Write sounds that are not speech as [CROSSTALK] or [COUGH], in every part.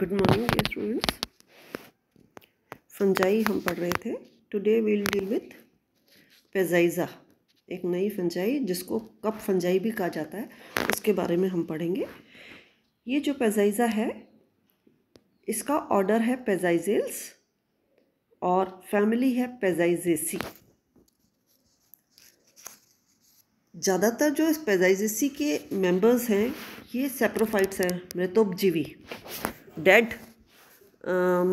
good morning dear students fungi हम पढ़ रहे थे today will deal with Peziza एक नई फंजाई जिसको कप फंजाई भी कहा जाता है उसके बारे में हम पढ़ेंगे ये जो पेजाइजा है इसका ऑर्डर है पेजाइजेल्स और फैमिली है पेजाइजेसी ज़्यादातर जो इस पेजाइजेसी के मेंबर्स हैं ये सेप्रोफाइट्स हैं मृतोपजीवी डेड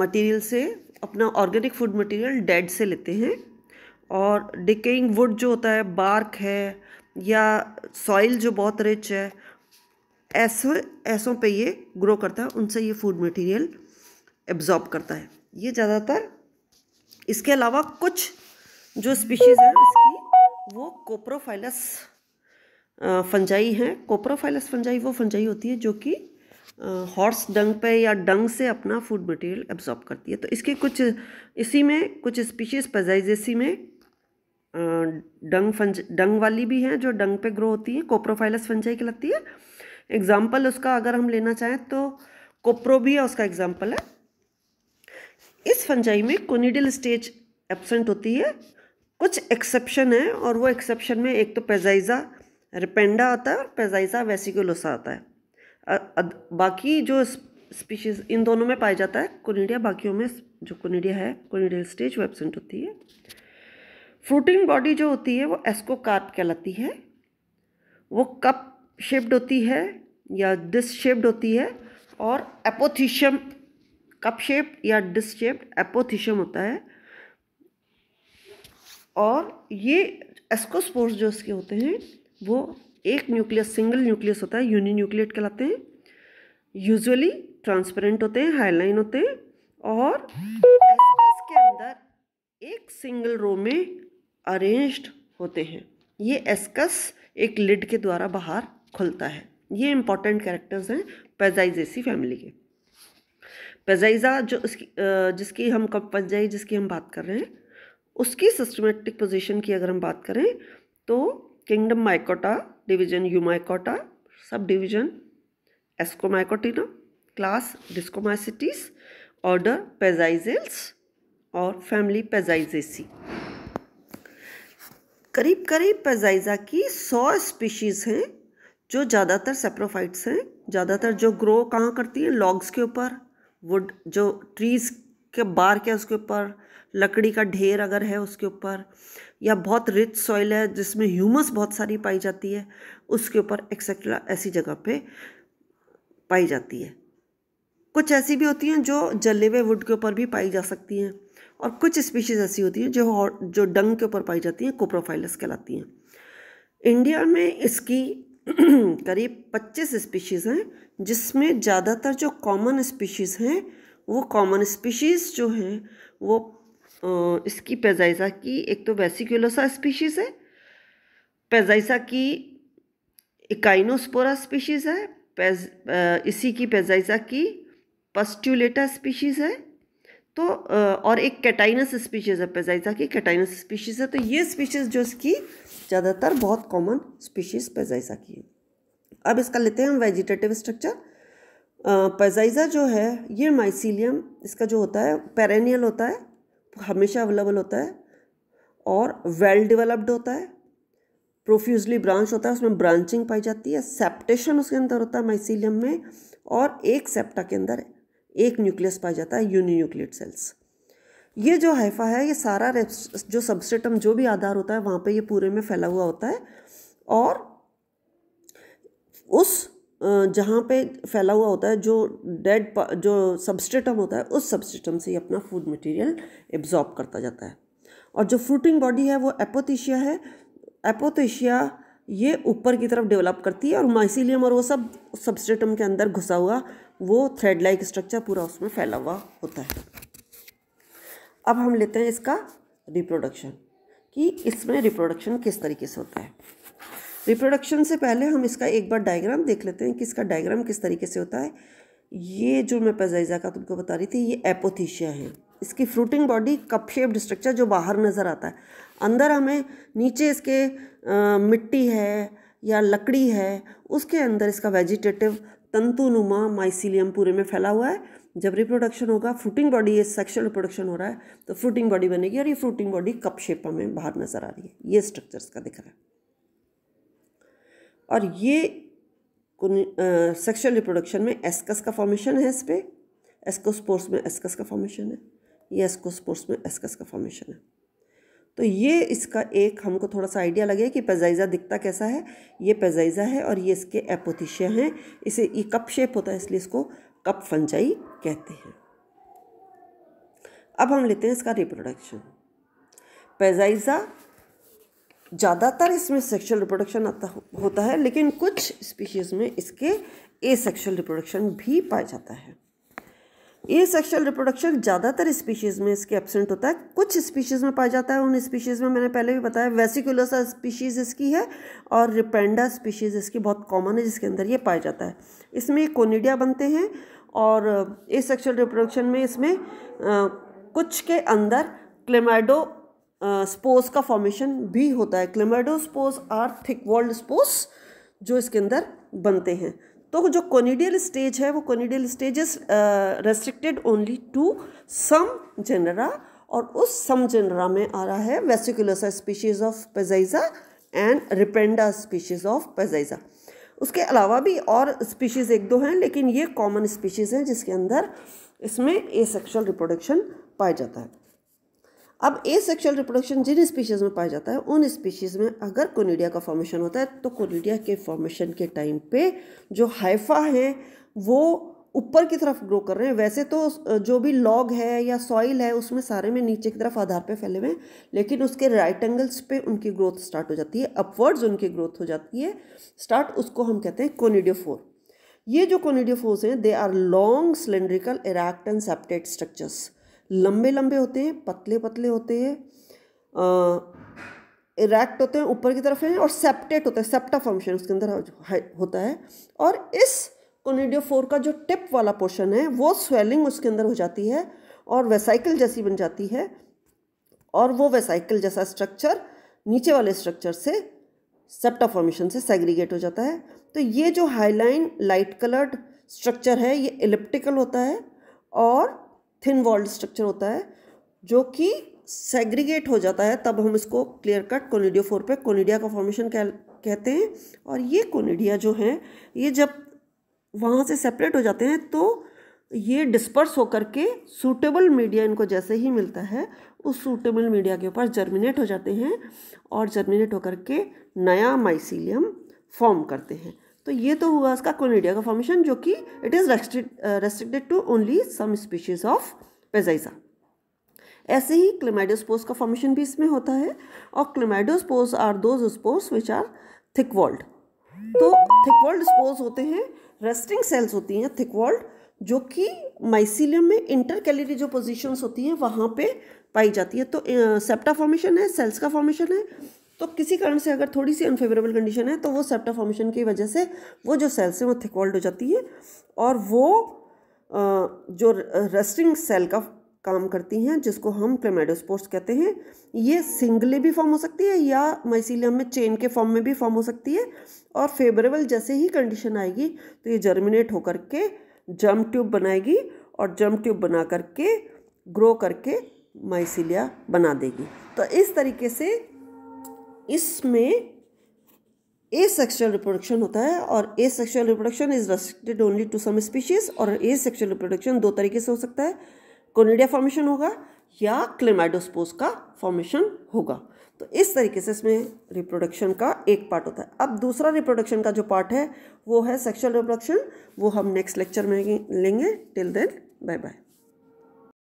मटेरियल से अपना ऑर्गेनिक फूड मटेरियल डेड से लेते हैं और डिकेइंग वुड जो होता है बार्क है या सॉइल जो बहुत रिच है ऐसे ऐसों पे ये ग्रो करता है उनसे ये फूड मटेरियल एब्जॉर्ब करता है ये ज़्यादातर इसके अलावा कुछ जो स्पीशीज़ हैं इसकी वो कोप्रोफाइलस फंजाई हैं कोप्रोफाइलस फंजाई वो फंजाई होती है जो कि हॉर्स डंग पे या डंग से अपना फूड मटेरियल एब्जॉर्ब करती है तो इसके कुछ इसी में कुछ स्पीशीज पेजाइजेसी में डंग फंज डंग वाली भी हैं जो डंग पे ग्रो होती है कोप्रोफाइलस फंजाई कहलाती है एग्जाम्पल उसका अगर हम लेना चाहें तो कोप्रोबिया उसका एग्जाम्पल है इस फंजाई में कोनिडल स्टेज एबसेंट होती है कुछ एक्सेप्शन है और वो एक्सेप्शन में एक तो पेजाइजा रिपेंडा आता है और पेजाइजा वेसिकुलोसा आता है बाकी जो स्पीशीज इन दोनों में पाया जाता है कोनिडिया बाकियों में जो कोनिडिया है कोनिडियल स्टेज वो एबसेंट होती है फ्रूटिंग बॉडी जो होती है वो एस्कोकार्प कहलाती है वो कप शेप्ड होती है या डिस शेप्ड होती है और एपोथीशियम कप शेप या डिस शेप्ड एपोथीशियम होता है और ये एस्कोस्पोर्स जो इसके होते हैं वो एक न्यूक्लियस सिंगल न्यूक्लियस होता है यूनि न्यूक्लियट कहलाते हैं यूजुअली ट्रांसपेरेंट होते हैं हाईलाइन होते हैं और एस के अंदर एक सिंगल रो में अरेंज्ड होते हैं ये एस्कस एक लिड के द्वारा बाहर खुलता है ये इंपॉर्टेंट कैरेक्टर्स हैं पेजाइजेसी फैमिली के पेजाइजा जो इसकी जिसकी हम कब पंजाई जिसकी हम बात कर रहे हैं उसकी सिस्टमेटिक पोजीशन की अगर हम बात करें तो kingdom mycota division Eumycota sub division Ascomycotina class Discomycetes order Pezizales और फैमिली पेजाइजेसी करीब करीब पेजाइजा की सौ स्पीशीज़ हैं जो ज़्यादातर सेप्रोफाइट्स हैं ज़्यादातर जो ग्रो कहाँ करती हैं लॉग्स के ऊपर वुड जो ट्रीज़ के बार के उसके ऊपर लकड़ी का ढेर अगर है उसके ऊपर या बहुत रिच सॉइल है जिसमें ह्यूमस बहुत सारी पाई जाती है उसके ऊपर एक्सेट्रा ऐसी जगह पे पाई जाती है कुछ ऐसी भी होती हैं जो जले हुए वुड के ऊपर भी पाई जा सकती हैं और कुछ स्पीशीज़ ऐसी होती हैं जो जो डंग के ऊपर पाई जाती हैं कोप्रोफाइलस कहलाती हैं इंडिया में इसकी [CLEARS THROAT] करीब 25 स्पीशीज़ हैं जिसमें ज़्यादातर जो कॉमन स्पीशीज़ हैं वो कॉमन स्पीशीज़ जो हैं वो इसकी पेजाइसा की एक तो वेसिक्यूलोसा स्पीशीज़ है पेजाइसा की इकाइनोस्पोरा स्पीशीज़ है पेज इसी की पेजाइसा की पस्ट्यूलेटा स्पीशीज़ है तो और एक कैटाइनस स्पीशीज़ है पेजाइसा की कैटाइनस स्पीशीज़ है तो ये स्पीशीज़ जो इसकी ज़्यादातर बहुत कॉमन स्पीशीज़ पेजाइसा की है अब इसका लेते हैं हम वेजिटेटिव स्ट्रक्चर पैजाइजा जो है ये माइसीलियम इसका जो होता है पेरेनियल होता है हमेशा अवेलेबल होता है और वेल डेवलप्ड होता है प्रोफ्यूजली ब्रांच होता है उसमें ब्रांचिंग पाई जाती है सेप्टेशन उसके अंदर होता है माइसीलियम में और एक सेप्टा के अंदर एक न्यूक्लियस पाया जाता है यूनिन्यूक्लियड सेल्स ये जो हाइफा है ये सारा जो सबसेटम जो भी आधार होता है वहाँ पे ये पूरे में फैला हुआ होता है और उस जहाँ पे फैला हुआ होता है जो डेड जो सबस्टेटम होता है उस सबस्टेटम से ही अपना फूड मटेरियल एब्जॉर्ब करता जाता है और जो फ्रूटिंग बॉडी है वो एपोथेशिया है एपोथेशिया ये ऊपर की तरफ डेवलप करती है और माइसिलियम और वो सब सबस्टेटम के अंदर घुसा हुआ वो थ्रेड लाइक स्ट्रक्चर पूरा उसमें फैला हुआ होता है अब हम लेते हैं इसका रिप्रोडक्शन कि इसमें रिप्रोडक्शन किस तरीके से होता है रिप्रोडक्शन से पहले हम इसका एक बार डायग्राम देख लेते हैं कि इसका डायग्राम किस तरीके से होता है ये जो मैं पेजाइजा का तुमको बता रही थी ये एपोथीशिया है इसकी fruiting body cup shaped structure जो बाहर नज़र आता है अंदर हमें नीचे इसके आ, मिट्टी है या लकड़ी है उसके अंदर इसका वेजिटेटिव तंतुनुमा माइसिलियम पूरे में फैला हुआ है जब रिप्रोडक्शन होगा फ्रूटिंग बॉडी ये सेक्शुअल रिप्रोडक्शन हो रहा है तो फ्रूटिंग बॉडी बनेगी और ये फ्रूटिंग बॉडी कप शेप में बाहर नज़र आ रही है ये स्ट्रक्चर्स का दिख रहा है और ये सेक्सुअल रिप्रोडक्शन में एस्कस का फॉर्मेशन है इस पर एस्कोस्पोर्स में एस्कस का फॉर्मेशन है ये एस्कोस्पोर्स में एस्कस का फॉर्मेशन है तो ये इसका एक हमको थोड़ा सा आइडिया लगे कि पेजाइजा दिखता कैसा है ये पेजाइजा है और ये इसके एपोथिशिया हैं इसे ये कप शेप होता है इसलिए इसको कप फंजाई कहते हैं अब हम लेते हैं इसका रिप्रोडक्शन पेजाइजा ज़्यादातर इसमें सेक्शुअल रिप्रोडक्शन आता होता है लेकिन कुछ स्पीशीज़ में इसके ए सेक्शुअल रिप्रोडक्शन भी पाया जाता है ए सेक्शुअल रिप्रोडक्शन ज़्यादातर स्पीशीज़ में इसके एबसेंट होता है कुछ स्पीशीज़ में पाया जाता है उन स्पीशीज़ में मैंने पहले भी बताया वेसिकुलोसा स्पीशीज़ इसकी है और रिपेंडा स्पीशीज़ इसकी बहुत कॉमन है जिसके अंदर ये पाया जाता है इसमें कोनिडिया बनते हैं और ए सेक्शुअल रिप्रोडक्शन में इसमें आ, कुछ के अंदर क्लेमाइडो स्पोर्स का फॉर्मेशन भी होता है chlamydospores or thick walled spores जो इसके अंदर बनते हैं तो जो कोनिडियल स्टेज है वो conidial stage is restricted only to some genera और उस सम जेनरा में आ रहा है vesiculosa species of Peziza and repanda species of Peziza उसके अलावा भी और स्पीशीज़ एक दो हैं लेकिन ये कॉमन स्पीशीज़ हैं जिसके अंदर इसमें ए सेक्शुअल रिप्रोडक्शन पाया जाता है अब ए सेक्शुअल रिप्रोडक्शन जिन स्पीशीज़ में पाया जाता है उन स्पीशीज़ में अगर कोनीडिया का फॉर्मेशन होता है तो कोनीडिया के फॉर्मेशन के टाइम पे जो हाइफा हैं वो ऊपर की तरफ ग्रो कर रहे हैं वैसे तो जो भी लॉग है या सॉइल है उसमें सारे में नीचे की तरफ आधार पे फैले हुए हैं लेकिन उसके राइट एंगल्स पे उनकी ग्रोथ स्टार्ट हो जाती है अपवर्ड्स उनकी ग्रोथ हो जाती है स्टार्ट उसको हम कहते हैं कोनीडियोफोर ये जो कोनिडियोफोर्स हैं they are long cylindrical erect and septate structures लंबे लंबे होते हैं पतले पतले होते हैं इरेक्ट होते हैं ऊपर की तरफ है और सेप्टेट होता है सेप्टा फंक्शन उसके अंदर होता है और इस फोर का जो टिप वाला पोर्शन है वो स्वेलिंग उसके अंदर हो जाती है और वेसाइकिल जैसी बन जाती है और वो वेसाइकिल जैसा स्ट्रक्चर नीचे वाले स्ट्रक्चर से सेप्टा फॉर्मेशन से सेग्रीगेट हो जाता है तो ये जो हाईलाइन लाइट कलर्ड स्ट्रक्चर है ये इलिप्टिकल होता है और थिन वॉल्ड स्ट्रक्चर होता है जो कि सेग्रीगेट हो जाता है तब हम इसको क्लियर कट फोर पे कोनिडिया का फॉर्मेशन कह कहते हैं और ये कोनिडिया जो हैं ये जब वहाँ से सेपरेट हो जाते हैं तो ये डिस्पर्स होकर के सूटेबल मीडिया इनको जैसे ही मिलता है उस सूटेबल मीडिया के ऊपर जर्मिनेट हो जाते हैं और जर्मिनेट होकर के नया माइसीलियम फॉर्म करते हैं तो ये तो हुआ इसका कोनिडिया का फॉर्मेशन जो कि it is restricted to only some species of Peziza ऐसे ही क्लेमाइडोस्पोर्स का फॉर्मेशन भी इसमें होता है और chlamydospores are those spores which are thick walled तो थिक वॉल्ड स्पोर्स होते हैं रेस्टिंग सेल्स होती हैं थिक वॉल्ड जो कि माइसिलियम में इंटर कैलोरी जो पोजिशन होती हैं वहाँ पे पाई जाती तो, uh, है तो सेप्टा फॉर्मेशन है सेल्स का फॉर्मेशन है तो किसी कारण से अगर थोड़ी सी अनफेवरेबल कंडीशन है तो वो सेप्टा फॉर्मेशन की वजह से वो जो सेल्स हैं वो थिकॉल्ड हो जाती है और वो जो रेस्टिंग सेल का काम करती हैं जिसको हम क्लेमेडोस्पोर्स कहते हैं ये सिंगली भी फॉर्म हो सकती है या मैसीलियम में चेन के फॉर्म में भी फॉर्म हो सकती है और फेवरेबल जैसे ही कंडीशन आएगी तो ये जर्मिनेट होकर के जम ट्यूब बनाएगी और जम ट्यूब बना करके ग्रो करके माइसिलिया बना देगी तो इस तरीके से इसमें ए सेक्शुअल रिप्रोडक्शन होता है और asexual reproduction is restricted only to some species और ए सेक्शुअल रिप्रोडक्शन दो तरीके से हो सकता है कोनिडिया फॉर्मेशन होगा या क्लेमाइडोस्पोस का फॉर्मेशन होगा तो इस तरीके से इसमें रिप्रोडक्शन का एक पार्ट होता है अब दूसरा रिप्रोडक्शन का जो पार्ट है वो है सेक्शुअल रिप्रोडक्शन वो हम नेक्स्ट लेक्चर में लेंगे टिल देन बाय बाय